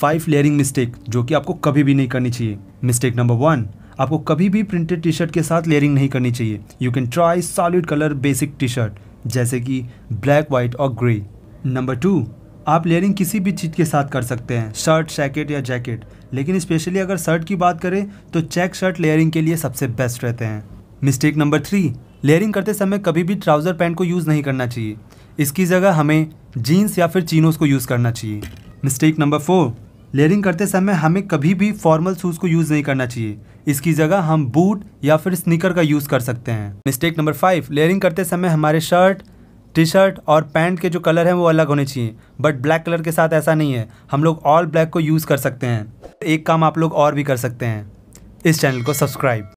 five layering mistake जो कि आपको कभी भी नहीं करनी चाहिए मिस्टेक नंबर वन आपको कभी भी प्रिंटेड टी शर्ट के साथ लेयरिंग नहीं करनी चाहिए you can try solid colour basic T shirt जैसे कि ब्लैक वाइट और ग्रे नंबर टू आप लेयरिंग किसी भी चीज़ के साथ कर सकते हैं शर्ट जैकेट या जैकेट लेकिन स्पेशली अगर शर्ट की बात करें तो चेक शर्ट लेयरिंग के लिए सबसे बेस्ट रहते हैं मिस्टेक नंबर थ्री लेयरिंग करते समय कभी भी ट्राउज़र पैंट को यूज़ नहीं करना चाहिए इसकी जगह हमें जीन्स या फिर चीनोस को यूज़ करना चाहिए मिस्टेक नंबर फोर लेयरिंग करते समय हमें कभी भी फॉर्मल शूज़ को यूज़ नहीं करना चाहिए इसकी जगह हम बूट या फिर स्नीकर का यूज़ कर सकते हैं मिस्टेक नंबर फाइव लेयरिंग करते समय हमारे शर्ट टी शर्ट और पैंट के जो कलर हैं वो अलग होने चाहिए बट ब्लैक कलर के साथ ऐसा नहीं है हम लोग ऑल ब्लैक को यूज़ कर सकते हैं एक काम आप लोग और भी कर सकते हैं इस चैनल को सब्सक्राइब